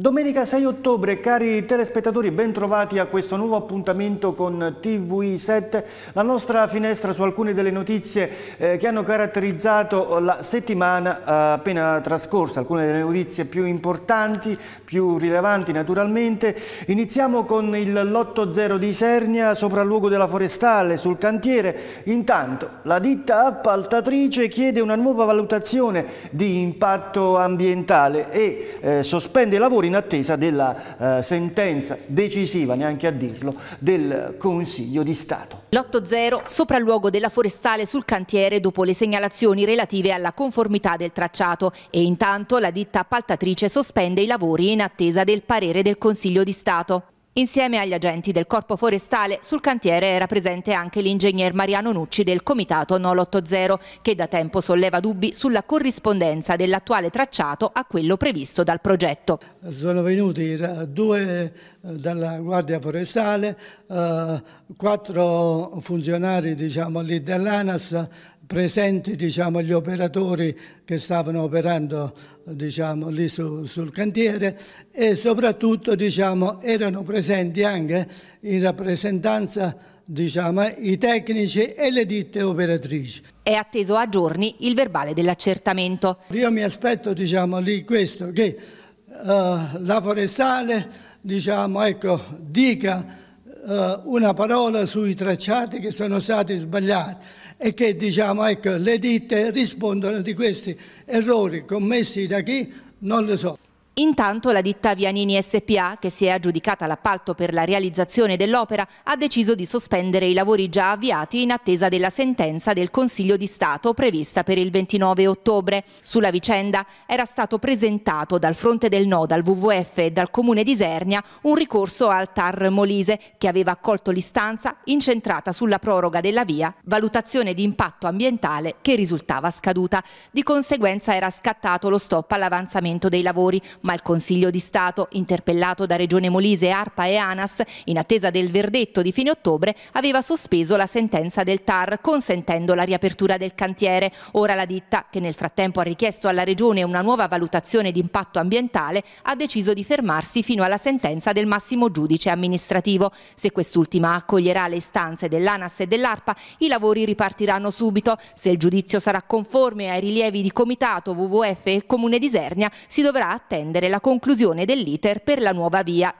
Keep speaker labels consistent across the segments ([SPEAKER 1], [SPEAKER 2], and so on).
[SPEAKER 1] Domenica 6 ottobre, cari telespettatori, ben trovati a questo nuovo appuntamento con TV7, la nostra finestra su alcune delle notizie eh, che hanno caratterizzato la settimana eh, appena trascorsa, alcune delle notizie più importanti, più rilevanti naturalmente. Iniziamo con il lotto 0 di Isernia, sopralluogo della forestale, sul cantiere. Intanto la ditta appaltatrice chiede una nuova valutazione di impatto ambientale e eh, sospende i lavori in attesa della eh, sentenza decisiva, neanche a dirlo, del Consiglio di Stato.
[SPEAKER 2] L'8-0, sopralluogo della forestale sul cantiere dopo le segnalazioni relative alla conformità del tracciato e intanto la ditta appaltatrice sospende i lavori in attesa del parere del Consiglio di Stato. Insieme agli agenti del Corpo Forestale sul cantiere era presente anche l'ingegner Mariano Nucci del Comitato 80, che da tempo solleva dubbi sulla corrispondenza dell'attuale tracciato a quello previsto dal progetto. Sono
[SPEAKER 1] venuti due eh, dalla Guardia Forestale, eh, quattro funzionari diciamo, dell'ANAS presenti diciamo, gli operatori che stavano operando diciamo, lì su, sul cantiere e soprattutto diciamo, erano presenti anche in rappresentanza
[SPEAKER 2] diciamo, i tecnici e le ditte operatrici. È atteso a giorni il verbale dell'accertamento. Io mi aspetto diciamo, lì questo, che eh, la
[SPEAKER 1] forestale diciamo, ecco, dica eh, una parola sui tracciati che sono stati sbagliati e che diciamo, ecco, le ditte rispondono di questi errori commessi da chi non lo so.
[SPEAKER 2] Intanto la ditta Vianini SPA, che si è aggiudicata l'appalto per la realizzazione dell'opera, ha deciso di sospendere i lavori già avviati in attesa della sentenza del Consiglio di Stato prevista per il 29 ottobre. Sulla vicenda era stato presentato dal fronte del no, dal WWF e dal Comune di Isernia un ricorso al TAR Molise, che aveva accolto l'istanza incentrata sulla proroga della via, valutazione di impatto ambientale che risultava scaduta. Di conseguenza era scattato lo stop all'avanzamento dei lavori, ma il Consiglio di Stato, interpellato da Regione Molise, ARPA e ANAS, in attesa del verdetto di fine ottobre, aveva sospeso la sentenza del TAR, consentendo la riapertura del cantiere. Ora la ditta, che nel frattempo ha richiesto alla Regione una nuova valutazione di impatto ambientale, ha deciso di fermarsi fino alla sentenza del massimo giudice amministrativo. Se quest'ultima accoglierà le istanze dell'ANAS e dell'ARPA, i lavori ripartiranno subito. Se il giudizio sarà conforme ai rilievi di Comitato, WWF e Comune di Sernia, si dovrà attendere attendere la conclusione dell'iter per la nuova via.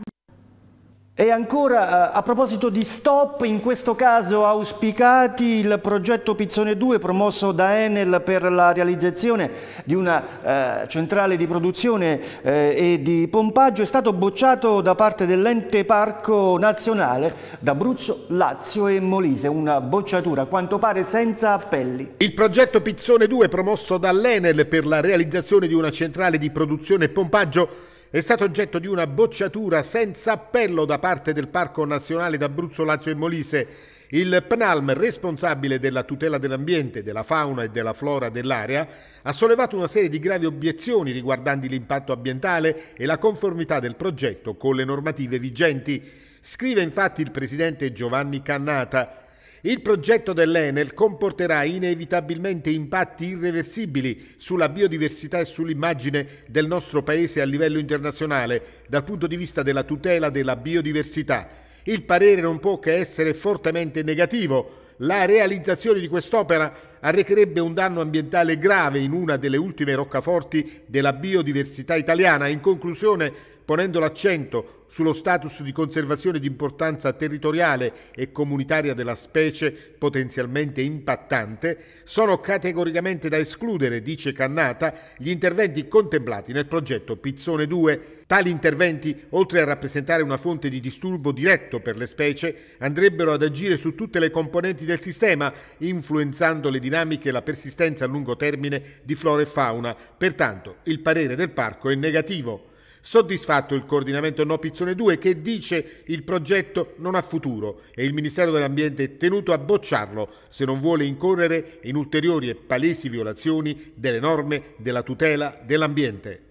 [SPEAKER 1] E ancora eh, a proposito di stop, in questo caso auspicati il progetto Pizzone 2 promosso da Enel per la realizzazione di una eh, centrale di produzione eh, e di pompaggio è stato bocciato da parte dell'ente parco nazionale d'Abruzzo, Lazio
[SPEAKER 3] e Molise, una bocciatura a quanto pare senza appelli. Il progetto Pizzone 2 promosso dall'Enel per la realizzazione di una centrale di produzione e pompaggio è stato oggetto di una bocciatura senza appello da parte del Parco Nazionale d'Abruzzo, Lazio e Molise. Il PNALM, responsabile della tutela dell'ambiente, della fauna e della flora dell'area, ha sollevato una serie di gravi obiezioni riguardanti l'impatto ambientale e la conformità del progetto con le normative vigenti. Scrive infatti il presidente Giovanni Cannata. Il progetto dell'Enel comporterà inevitabilmente impatti irreversibili sulla biodiversità e sull'immagine del nostro Paese a livello internazionale dal punto di vista della tutela della biodiversità. Il parere non può che essere fortemente negativo. La realizzazione di quest'opera arrecherebbe un danno ambientale grave in una delle ultime roccaforti della biodiversità italiana. In conclusione, ponendo l'accento sullo status di conservazione di importanza territoriale e comunitaria della specie potenzialmente impattante, sono categoricamente da escludere, dice Cannata, gli interventi contemplati nel progetto Pizzone 2. Tali interventi, oltre a rappresentare una fonte di disturbo diretto per le specie, andrebbero ad agire su tutte le componenti del sistema, influenzando le dinamiche e la persistenza a lungo termine di flora e fauna. Pertanto, il parere del parco è negativo. Soddisfatto il coordinamento No Pizzone 2 che dice il progetto non ha futuro e il Ministero dell'Ambiente è tenuto a bocciarlo se non vuole incorrere in ulteriori e palesi violazioni delle norme della tutela dell'ambiente.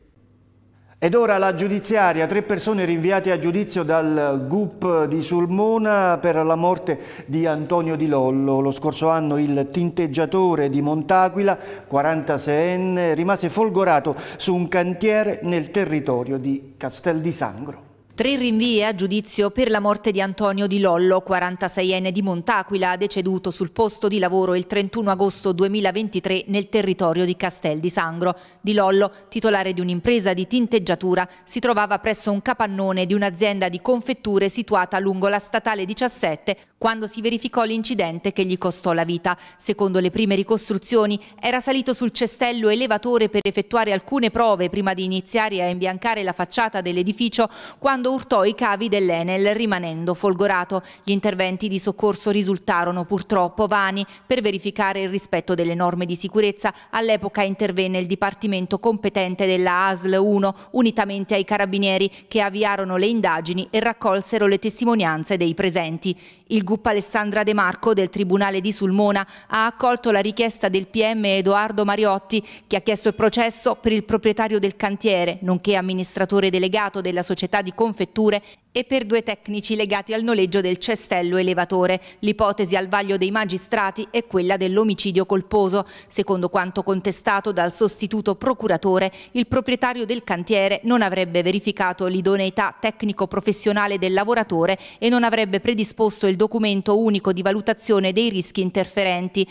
[SPEAKER 3] Ed ora la giudiziaria,
[SPEAKER 1] tre persone rinviate a giudizio dal GUP di Sulmona per la morte di Antonio Di Lollo. Lo scorso anno il tinteggiatore di Montaquila, 46enne, rimase folgorato su un cantiere nel territorio di Castel di Sangro.
[SPEAKER 2] Tre rinvie eh, a giudizio per la morte di Antonio Di Lollo, 46enne di Montaquila, deceduto sul posto di lavoro il 31 agosto 2023 nel territorio di Castel di Sangro. Di Lollo, titolare di un'impresa di tinteggiatura, si trovava presso un capannone di un'azienda di confetture situata lungo la statale 17 quando si verificò l'incidente che gli costò la vita. Secondo le prime ricostruzioni, era salito sul cestello elevatore per effettuare alcune prove prima di iniziare a imbiancare la facciata dell'edificio quando quando urtò i cavi dell'Enel rimanendo folgorato. Gli interventi di soccorso risultarono purtroppo vani. Per verificare il rispetto delle norme di sicurezza all'epoca intervenne il Dipartimento competente della ASL 1 unitamente ai carabinieri che avviarono le indagini e raccolsero le testimonianze dei presenti. Il GUP Alessandra De Marco del Tribunale di Sulmona ha accolto la richiesta del PM Edoardo Mariotti che ha chiesto il processo per il proprietario del cantiere, nonché amministratore delegato della società di conferenza confetture e per due tecnici legati al noleggio del cestello elevatore. L'ipotesi al vaglio dei magistrati è quella dell'omicidio colposo. Secondo quanto contestato dal sostituto procuratore, il proprietario del cantiere non avrebbe verificato l'idoneità tecnico-professionale del lavoratore e non avrebbe predisposto il documento unico di valutazione dei rischi interferenti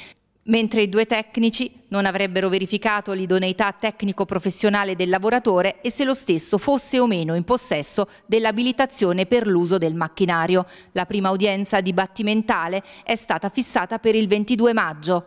[SPEAKER 2] mentre i due tecnici non avrebbero verificato l'idoneità tecnico-professionale del lavoratore e se lo stesso fosse o meno in possesso dell'abilitazione per l'uso del macchinario. La prima udienza dibattimentale è stata fissata per il 22 maggio.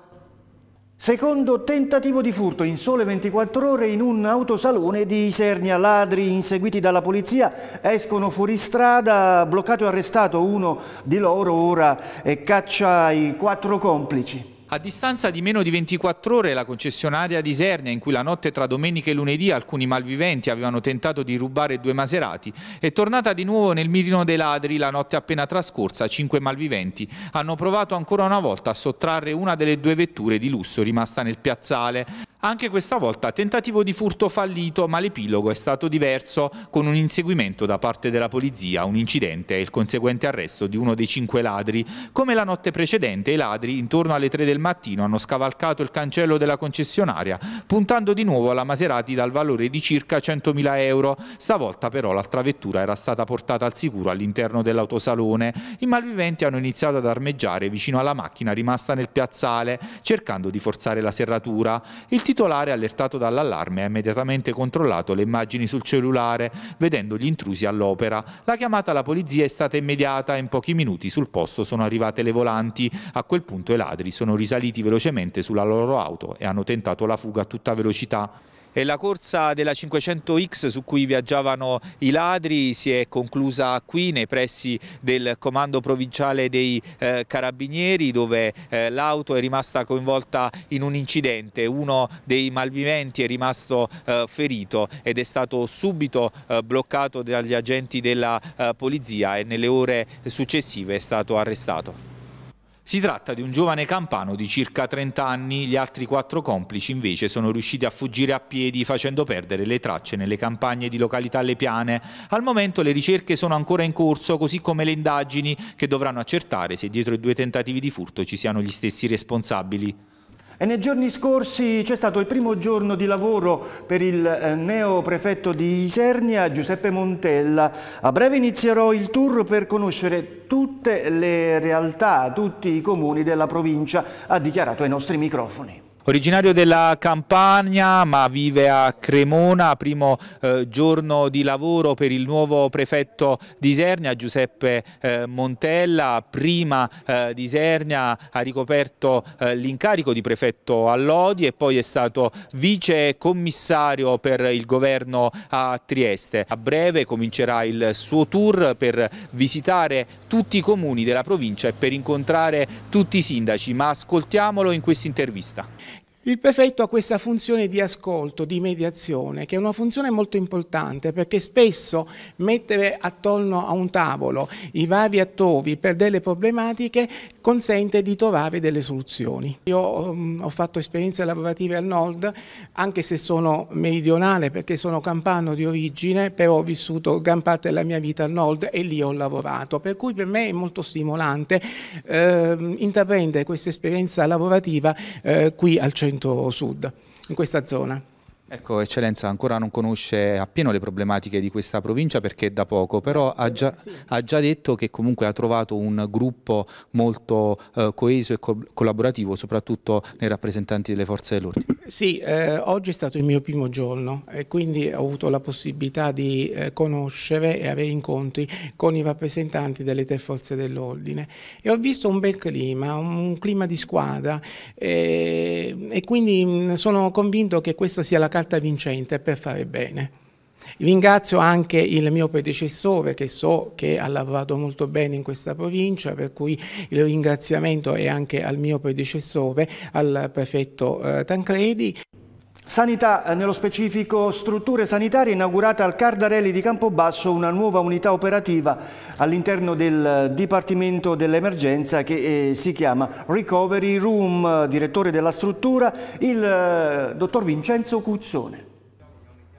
[SPEAKER 1] Secondo tentativo di furto in sole 24 ore in un autosalone di Isernia. Ladri inseguiti dalla polizia escono fuori strada, bloccato e arrestato uno di loro ora e caccia i quattro complici.
[SPEAKER 4] A distanza di meno di 24 ore la concessionaria di Isernia, in cui la notte tra domenica e lunedì alcuni malviventi avevano tentato di rubare due Maserati, è tornata di nuovo nel mirino dei ladri la notte appena trascorsa. Cinque malviventi hanno provato ancora una volta a sottrarre una delle due vetture di lusso rimasta nel piazzale. Anche questa volta tentativo di furto fallito, ma l'epilogo è stato diverso, con un inseguimento da parte della polizia, un incidente e il conseguente arresto di uno dei cinque ladri. Come la notte precedente, i ladri, intorno alle tre del mattino, hanno scavalcato il cancello della concessionaria, puntando di nuovo alla Maserati dal valore di circa 100.000 euro. Stavolta però l'altra vettura era stata portata al sicuro all'interno dell'autosalone. I malviventi hanno iniziato ad armeggiare vicino alla macchina rimasta nel piazzale, cercando di forzare la serratura. Il titolare, allertato dall'allarme, ha immediatamente controllato le immagini sul cellulare, vedendo gli intrusi all'opera. La chiamata alla polizia è stata immediata e in pochi minuti sul posto sono arrivate le volanti. A quel punto i ladri sono risaliti velocemente sulla loro auto e hanno tentato la fuga a tutta velocità. E la corsa della 500X su cui viaggiavano i ladri si è conclusa qui nei pressi del comando provinciale dei eh, carabinieri dove eh, l'auto è rimasta coinvolta in un incidente, uno dei malviventi è rimasto eh, ferito ed è stato subito eh, bloccato dagli agenti della eh, polizia e nelle ore successive è stato arrestato. Si tratta di un giovane campano di circa 30 anni, gli altri quattro complici invece sono riusciti a fuggire a piedi facendo perdere le tracce nelle campagne di località Le Piane. Al momento le ricerche sono ancora in corso, così come le indagini che dovranno accertare se dietro i due tentativi di furto ci siano gli stessi responsabili.
[SPEAKER 1] E nei giorni scorsi c'è stato il primo giorno di lavoro per il eh, neo prefetto di Isernia, Giuseppe Montella. A breve inizierò il tour per conoscere tutte le realtà, tutti i comuni della provincia, ha dichiarato ai nostri microfoni.
[SPEAKER 4] Originario della Campania ma vive a Cremona, primo eh, giorno di lavoro per il nuovo prefetto di Isernia, Giuseppe eh, Montella, prima eh, di Isernia ha ricoperto eh, l'incarico di prefetto a Lodi e poi è stato vice commissario per il governo a Trieste. A breve comincerà il suo tour per visitare tutti i comuni della provincia e per incontrare tutti i sindaci, ma ascoltiamolo in questa intervista.
[SPEAKER 5] Il prefetto ha questa funzione di ascolto, di mediazione, che è una funzione molto importante perché spesso mettere attorno a un tavolo i vari attori per delle problematiche consente di trovare delle soluzioni. Io um, ho fatto esperienze lavorative al nord, anche se sono meridionale perché sono campano di origine, però ho vissuto gran parte della mia vita al nord e lì ho lavorato, per cui per me è molto stimolante eh, intraprendere questa esperienza lavorativa eh, qui al centro appunto sud, in questa zona.
[SPEAKER 4] Ecco, Eccellenza ancora non conosce appieno le problematiche di questa provincia perché è da poco, però ha già, eh, ha già detto che comunque ha trovato un gruppo molto eh, coeso e co collaborativo, soprattutto nei rappresentanti delle forze dell'ordine.
[SPEAKER 5] Sì, eh, oggi è stato il mio primo giorno e quindi ho avuto la possibilità di eh, conoscere e avere incontri con i rappresentanti delle tre forze dell'ordine e ho visto un bel clima, un clima di squadra eh, e quindi sono convinto che questa sia la carta vincente per fare bene. Ringrazio anche il mio predecessore che so che ha lavorato molto bene in questa provincia, per cui il ringraziamento è anche al mio predecessore, al prefetto eh, Tancredi.
[SPEAKER 1] Sanità, eh, nello specifico strutture sanitarie, inaugurata al Cardarelli di Campobasso una nuova unità operativa all'interno del eh, Dipartimento dell'Emergenza che eh, si chiama Recovery Room, eh, direttore della struttura, il eh, dottor Vincenzo Cuzzone.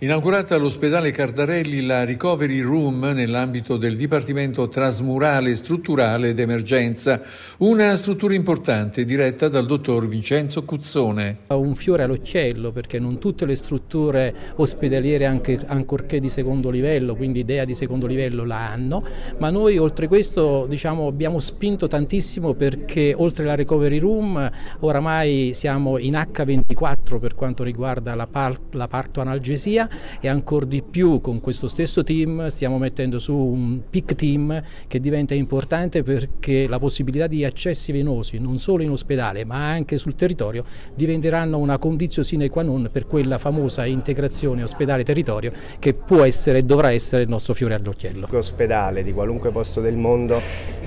[SPEAKER 6] Inaugurata all'ospedale Cardarelli la Recovery Room nell'ambito del Dipartimento Trasmurale Strutturale d'Emergenza, una struttura importante diretta dal dottor Vincenzo Cuzzone. Un fiore all'occhiello perché non tutte le strutture ospedaliere, anche, ancorché di secondo livello, quindi idea di secondo livello, la hanno, ma noi oltre questo diciamo, abbiamo spinto tantissimo perché oltre la Recovery Room oramai siamo in H24 per quanto riguarda la, par la parto analgesia e ancora di più con questo stesso team stiamo mettendo su un PIC team che diventa importante perché la possibilità di accessi venosi non solo in ospedale ma anche sul territorio diventeranno una condizione sine qua non per quella famosa integrazione ospedale-territorio che può essere e dovrà essere il nostro fiore all'occhiello.
[SPEAKER 7] Ospedale di qualunque posto del mondo,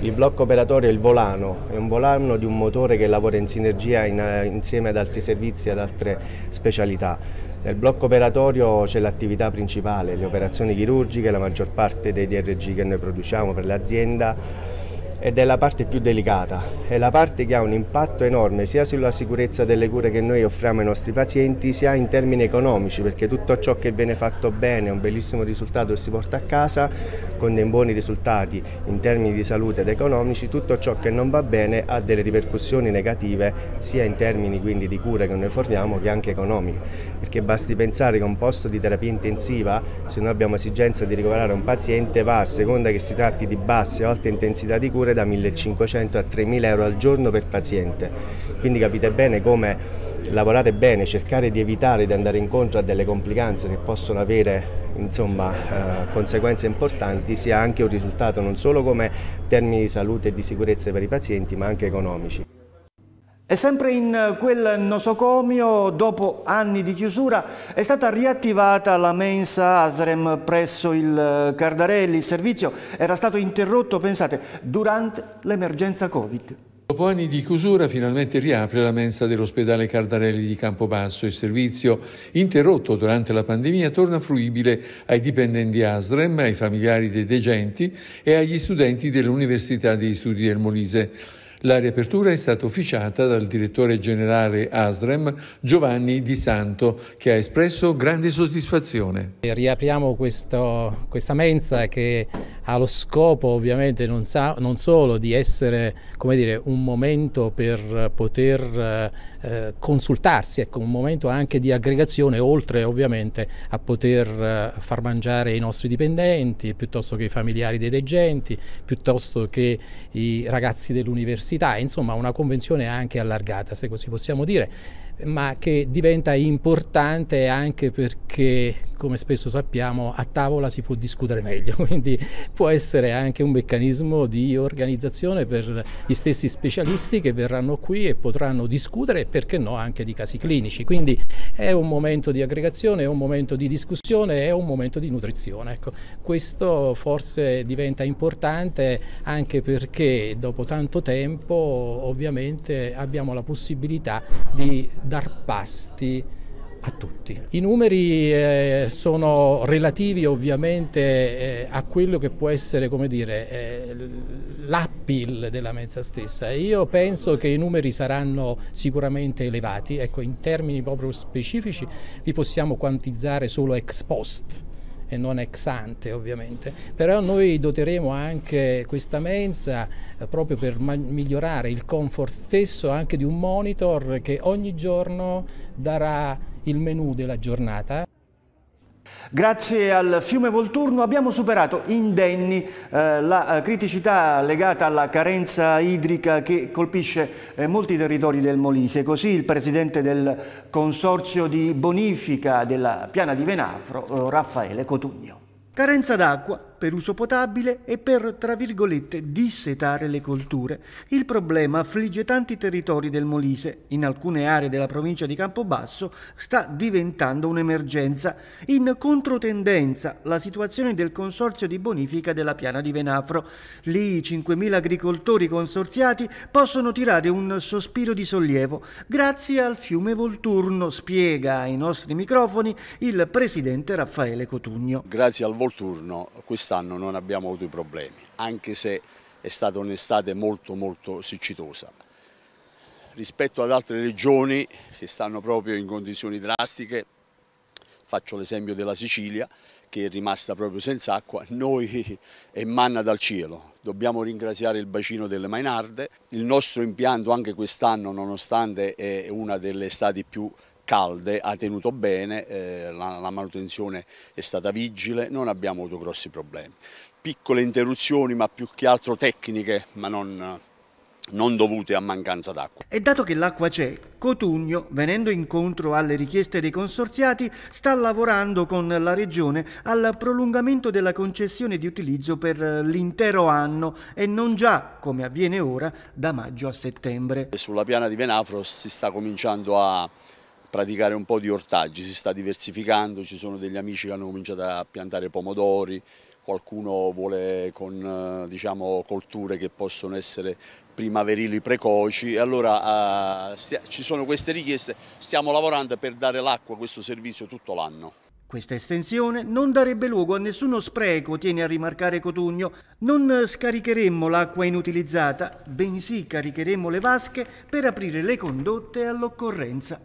[SPEAKER 7] il blocco operatorio è il volano, è un volano di un motore che lavora in sinergia in, eh, insieme ad altri servizi e ad altre specialità. Nel blocco operatorio c'è l'attività principale, le operazioni chirurgiche, la maggior parte dei DRG che noi produciamo per l'azienda ed è la parte più delicata, è la parte che ha un impatto enorme sia sulla sicurezza delle cure che noi offriamo ai nostri pazienti sia in termini economici perché tutto ciò che viene fatto bene un bellissimo risultato che si porta a casa con dei buoni risultati in termini di salute ed economici, tutto ciò che non va bene ha delle ripercussioni negative sia in termini quindi di cure che noi forniamo che anche economiche perché basti pensare che un posto di terapia intensiva se noi abbiamo esigenza di ricoverare un paziente va a seconda che si tratti di basse o alte intensità di cure valore da 1.500 a 3.000 euro al giorno per paziente. Quindi capite bene come lavorare bene, cercare di evitare di andare incontro a delle complicanze che possono avere insomma, eh, conseguenze importanti sia anche un risultato non solo come termini di salute e di sicurezza per i pazienti ma anche economici. E sempre in eh, quel
[SPEAKER 1] nosocomio, dopo anni di chiusura, è stata riattivata la mensa ASREM presso il eh, Cardarelli. Il servizio era stato interrotto, pensate, durante l'emergenza Covid.
[SPEAKER 6] Dopo anni di chiusura finalmente riapre la mensa dell'ospedale Cardarelli di Campobasso. Il servizio, interrotto durante la pandemia, torna fruibile ai dipendenti ASREM, ai familiari dei degenti e agli studenti dell'Università degli Studi del Molise. La riapertura è stata officiata dal direttore generale Asrem Giovanni Di Santo che ha espresso grande soddisfazione. Riapriamo questo, questa mensa che ha lo scopo ovviamente non, sa, non solo di essere dire, un momento per poter eh, eh, consultarsi, ecco, un momento anche di aggregazione, oltre ovviamente a poter eh, far mangiare i nostri dipendenti, piuttosto che i familiari dei degenti, piuttosto che i ragazzi dell'università, insomma una convenzione anche allargata, se così possiamo dire, ma che diventa importante anche perché come spesso sappiamo a tavola si può discutere meglio, quindi può essere anche un meccanismo di organizzazione per gli stessi specialisti che verranno qui e potranno discutere perché no anche di casi clinici. Quindi è un momento di aggregazione, è un momento di discussione, è un momento di nutrizione. Ecco, questo forse diventa importante anche perché dopo tanto tempo ovviamente abbiamo la possibilità di dar pasti a tutti. I numeri eh, sono relativi ovviamente eh, a quello che può essere come dire, eh, l'appeal della mensa stessa. Io penso che i numeri saranno sicuramente elevati, ecco, in termini proprio specifici li possiamo quantizzare solo ex post e non ex ante ovviamente, però noi doteremo anche questa mensa eh, proprio per migliorare il comfort stesso anche di un monitor che ogni giorno darà il menù della giornata.
[SPEAKER 1] Grazie al fiume Volturno abbiamo superato indenni eh, la eh, criticità legata alla carenza idrica che colpisce eh, molti territori del Molise. Così il presidente del consorzio di bonifica della piana di Venafro, eh, Raffaele Cotugno. Carenza d'acqua, per uso potabile e per, tra virgolette, dissetare le colture. Il problema affligge tanti territori del Molise, in alcune aree della provincia di Campobasso sta diventando un'emergenza. In controtendenza la situazione del consorzio di bonifica della piana di Venafro. Lì i 5.000 agricoltori consorziati possono tirare un sospiro di sollievo grazie al fiume Volturno, spiega ai nostri microfoni il presidente Raffaele Cotugno.
[SPEAKER 8] Grazie al Volturno questa quest'anno non abbiamo avuto i problemi, anche se è stata un'estate molto molto siccitosa. Rispetto ad altre regioni che stanno proprio in condizioni drastiche, faccio l'esempio della Sicilia che è rimasta proprio senza acqua, noi è manna dal cielo, dobbiamo ringraziare il bacino delle Mainarde, il nostro impianto anche quest'anno nonostante è una delle estati più calde, ha tenuto bene, eh, la, la, manutenzione è stata vigile, non abbiamo avuto grossi problemi. Piccole interruzioni ma più che altro tecniche ma non, non dovute a mancanza d'acqua.
[SPEAKER 1] E dato che l'acqua c'è, Cotugno, venendo incontro alle richieste dei consorziati, sta lavorando con la Regione al prolungamento della concessione di utilizzo per eh, l'intero anno e non già, come avviene ora, da maggio a settembre.
[SPEAKER 8] Sulla piana di Venafro si sta cominciando a praticare un po' di ortaggi, si sta diversificando, ci sono degli amici che hanno cominciato a piantare pomodori, qualcuno vuole con eh, diciamo, colture che possono essere primaverili precoci e allora eh, ci sono queste richieste, stiamo lavorando per dare l'acqua a questo servizio tutto l'anno.
[SPEAKER 1] Questa estensione non darebbe luogo a nessuno spreco, tiene a rimarcare Cotugno. Non scaricheremmo l'acqua inutilizzata, bensì caricheremmo le vasche per aprire le condotte all'occorrenza.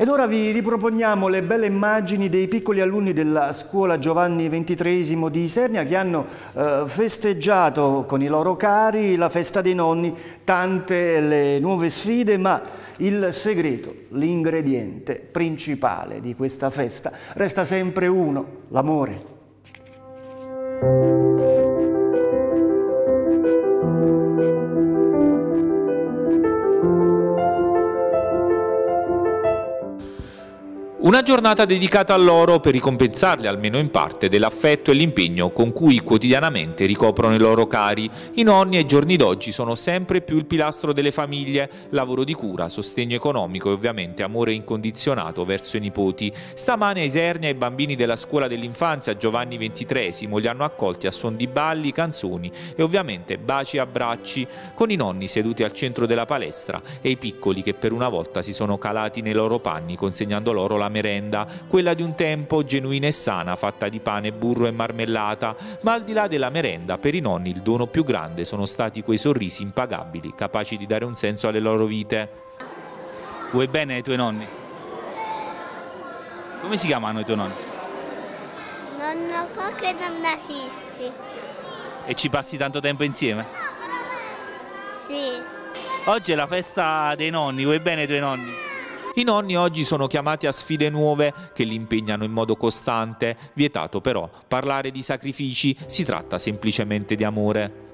[SPEAKER 1] Ed ora vi riproponiamo le belle immagini dei piccoli alunni della scuola Giovanni XXIII di Isernia che hanno eh, festeggiato con i loro cari la festa dei nonni, tante le nuove sfide, ma il segreto, l'ingrediente principale di questa festa resta sempre uno, l'amore.
[SPEAKER 4] Una giornata dedicata a loro per ricompensarli almeno in parte dell'affetto e l'impegno con cui quotidianamente ricoprono i loro cari. I nonni ai giorni d'oggi sono sempre più il pilastro delle famiglie, lavoro di cura, sostegno economico e ovviamente amore incondizionato verso i nipoti. Stamane a Isernia i bambini della scuola dell'infanzia Giovanni XXIII li hanno accolti a suon di balli, canzoni e ovviamente baci e abbracci con i nonni seduti al centro della palestra e i piccoli che per una volta si sono calati nei loro panni consegnando loro la memoria merenda, quella di un tempo genuina e sana, fatta di pane, burro e marmellata, ma al di là della merenda, per i nonni il dono più grande sono stati quei sorrisi impagabili, capaci di dare un senso alle loro vite. Vuoi bene ai tuoi nonni? Come si chiamano i tuoi nonni?
[SPEAKER 3] Nonno Coco e nonna Sissi.
[SPEAKER 4] E ci passi tanto tempo insieme? Sì. Oggi è la festa dei nonni, vuoi bene ai tuoi nonni? Sì. I nonni oggi sono chiamati a sfide nuove che li impegnano in modo costante, vietato però parlare di sacrifici, si tratta semplicemente di amore.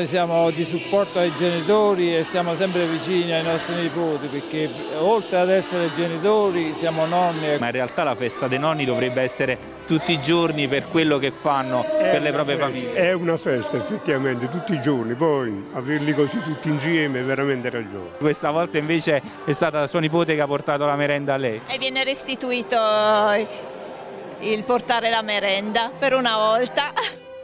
[SPEAKER 4] Noi siamo di supporto ai genitori e stiamo sempre vicini ai nostri nipoti perché oltre ad essere genitori siamo nonni. Ma in realtà la festa dei nonni dovrebbe essere tutti i giorni per quello che fanno per le proprie famiglie.
[SPEAKER 7] È una festa effettivamente tutti i giorni, poi averli così tutti insieme è veramente
[SPEAKER 4] ragione. Questa volta invece è stata sua nipote che ha portato la merenda a lei.
[SPEAKER 2] E viene restituito il portare la merenda per una volta.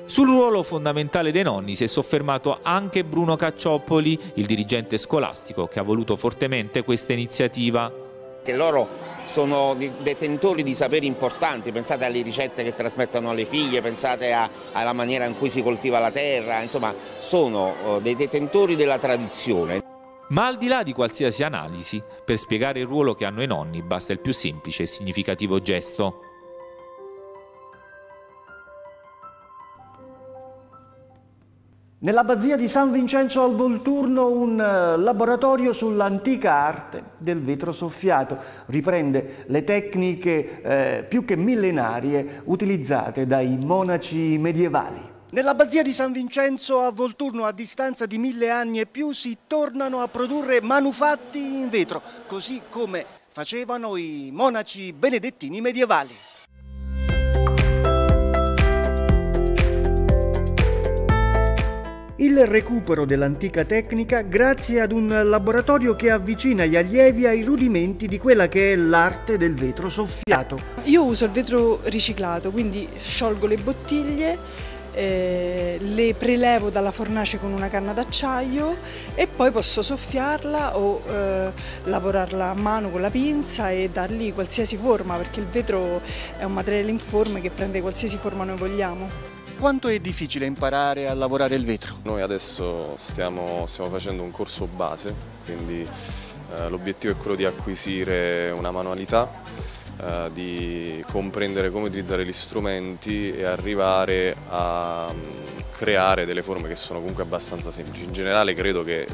[SPEAKER 2] Sul
[SPEAKER 4] ruolo fondamentale dei nonni si è soffermato anche Bruno Caccioppoli, il dirigente scolastico che ha voluto fortemente questa iniziativa.
[SPEAKER 3] Che loro sono detentori di saperi importanti, pensate alle ricette che trasmettono alle figlie, pensate a, alla maniera in cui si coltiva la terra, insomma sono eh, dei detentori della tradizione. Ma
[SPEAKER 4] al di là di qualsiasi analisi, per spiegare il ruolo che hanno i nonni basta il più semplice e significativo gesto.
[SPEAKER 1] Nell'abbazia di San Vincenzo al Volturno un eh, laboratorio sull'antica arte del vetro soffiato riprende le tecniche eh, più che millenarie utilizzate dai monaci medievali. Nell'abbazia di San Vincenzo a Volturno, a distanza di mille anni e più, si tornano a produrre manufatti in vetro, così come facevano i monaci benedettini medievali. Il recupero dell'antica tecnica grazie ad un laboratorio che avvicina gli allievi ai rudimenti di quella che è l'arte del vetro soffiato. Io uso il vetro riciclato, quindi sciolgo le bottiglie, eh, le prelevo dalla fornace con una canna d'acciaio e poi posso soffiarla o eh, lavorarla a mano con la pinza e dargli qualsiasi forma perché il vetro è un materiale informe che prende qualsiasi forma noi vogliamo.
[SPEAKER 8] Quanto è difficile imparare a lavorare il vetro? Noi adesso stiamo, stiamo facendo un corso base, quindi eh, l'obiettivo è quello di acquisire una manualità, eh, di comprendere come utilizzare gli strumenti e arrivare a mm, creare delle forme che sono comunque abbastanza semplici. In generale credo che eh,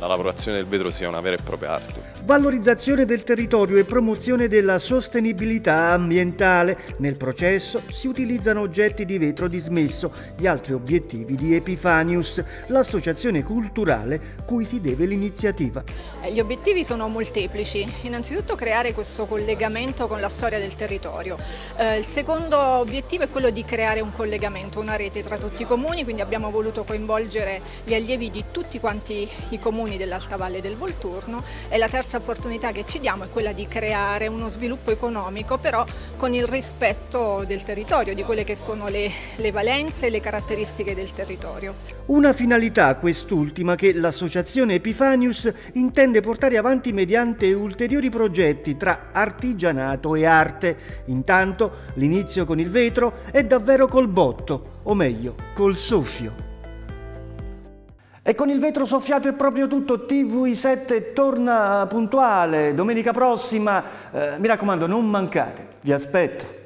[SPEAKER 8] la lavorazione del vetro sia una vera e propria arte
[SPEAKER 1] valorizzazione del territorio e promozione della sostenibilità ambientale. Nel processo si utilizzano oggetti di vetro dismesso, gli altri obiettivi di Epifanius, l'associazione culturale cui si deve l'iniziativa.
[SPEAKER 2] Eh, gli obiettivi sono molteplici. Innanzitutto creare questo collegamento con la storia del territorio. Eh, il secondo obiettivo è quello di creare un collegamento, una rete tra tutti i comuni, quindi abbiamo voluto coinvolgere gli allievi di tutti quanti i comuni dell'Alta Valle del Volturno e la terza terza opportunità che ci diamo è quella di creare uno sviluppo economico però con il rispetto del territorio, di quelle che sono le, le valenze e le caratteristiche del territorio.
[SPEAKER 1] Una finalità quest'ultima che l'associazione Epifanius intende portare avanti mediante ulteriori progetti tra artigianato e arte. Intanto l'inizio con il vetro è davvero col botto, o meglio col soffio. E con il vetro soffiato è proprio tutto, TV7 torna puntuale, domenica prossima, eh, mi raccomando non mancate, vi aspetto.